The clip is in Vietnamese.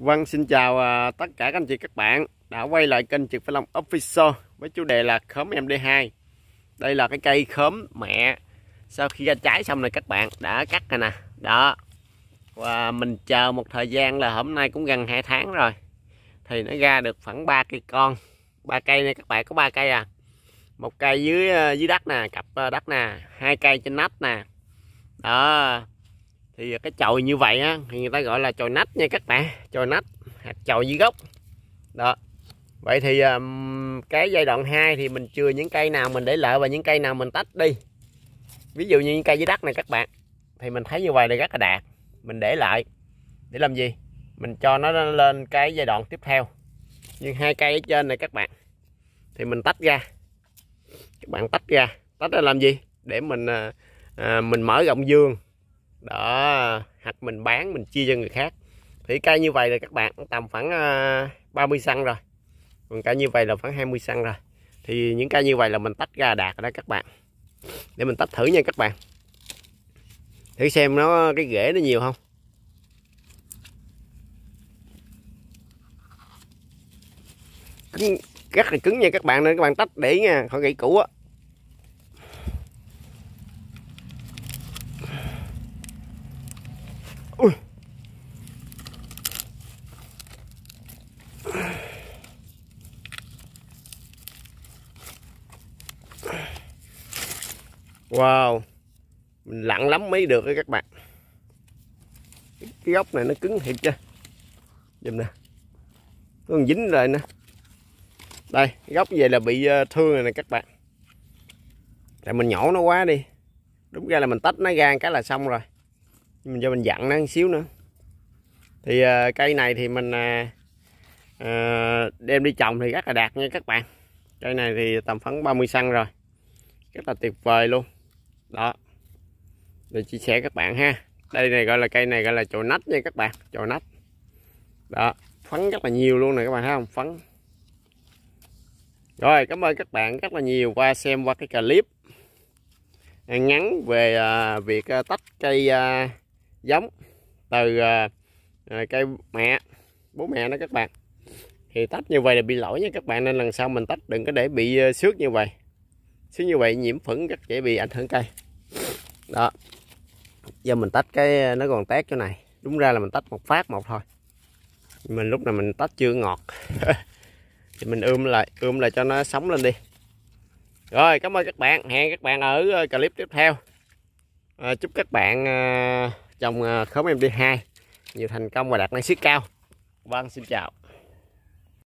Vâng, xin chào à, tất cả các anh chị các bạn đã quay lại kênh Trực Phải Long Official với chủ đề là khóm MD2. Đây là cái cây khóm mẹ sau khi ra trái xong rồi các bạn đã cắt rồi nè. Đó. Và mình chờ một thời gian là hôm nay cũng gần 2 tháng rồi. Thì nó ra được khoảng 3 cây con. ba cây này các bạn có ba cây à. Một cây dưới à, dưới đất nè, cặp à, đất nè, hai cây trên nách nè. Đó, thì cái chồi như vậy á thì người ta gọi là chồi nách nha các bạn chồi nách hạt chồi dưới gốc đó vậy thì cái giai đoạn 2 thì mình chừa những cây nào mình để lại và những cây nào mình tách đi ví dụ như những cây dưới đất này các bạn thì mình thấy như vậy là rất là đạt mình để lại để làm gì mình cho nó lên cái giai đoạn tiếp theo nhưng hai cây ở trên này các bạn thì mình tách ra các bạn tách ra tách ra làm gì để mình à, à mình mở rộng dương đó hạt mình bán mình chia cho người khác thì cây như vậy là các bạn tầm khoảng 30 ờ, xăng rồi còn cây như vậy là khoảng 20 xăng rồi thì những cây như vậy là mình tách ra đạt đó các bạn để mình tách thử nha các bạn thử xem nó cái rễ nó nhiều không cứng, rất là cứng nha các bạn nên các bạn tách để nha khỏi gãy cũ á Wow Mình lặn lắm mới được đó các bạn Cái gốc này nó cứng thiệt chứ Dùm nè Nó còn dính rồi nè Đây gốc vậy là bị ờ, thương rồi nè các bạn Tại mình nhổ nó quá đi Đúng ra là mình tách nó ra cái là xong rồi Mình cho mình dặn nó một xíu nữa Thì ờ, cây này thì mình ờ, đem đi trồng thì rất là đạt nha các bạn Cây này thì tầm khoảng 30 xăng rồi rất là tuyệt vời luôn đó để chia sẻ các bạn ha đây này gọi là cây này gọi là chồi nách nha các bạn chồi nách đó phấn rất là nhiều luôn này các bạn thấy không phấn rồi cảm ơn các bạn rất là nhiều qua xem qua cái clip ngắn về à, việc à, tách cây à, giống từ cây mẹ bố mẹ đó các bạn thì tách như vậy là bị lỗi nha các bạn nên lần sau mình tách đừng có để bị xước như vậy chứ như vậy nhiễm phấn rất dễ bị ảnh hưởng cây đó giờ mình tách cái nó còn tét chỗ này đúng ra là mình tách một phát một thôi mình lúc này mình tách chưa ngọt thì mình ươm lại ươm lại cho nó sống lên đi rồi cảm ơn các bạn hẹn các bạn ở ờ, clip tiếp theo à, chúc các bạn à, ờ, trồng à, khóm md 2 nhiều thành công và đạt năng suất cao vâng xin chào